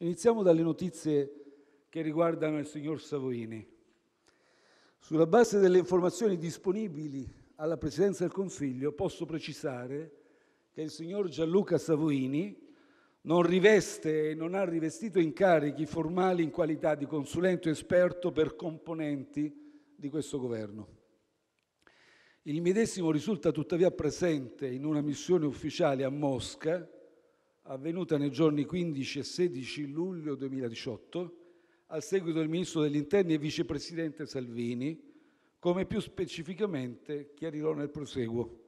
Iniziamo dalle notizie che riguardano il signor Savoini. Sulla base delle informazioni disponibili alla Presidenza del Consiglio, posso precisare che il signor Gianluca Savoini non riveste e non ha rivestito incarichi formali in qualità di consulente esperto per componenti di questo governo. Il medesimo risulta tuttavia presente in una missione ufficiale a Mosca avvenuta nei giorni 15 e 16 luglio 2018, al seguito del Ministro degli Interni e Vicepresidente Salvini, come più specificamente chiarirò nel proseguo.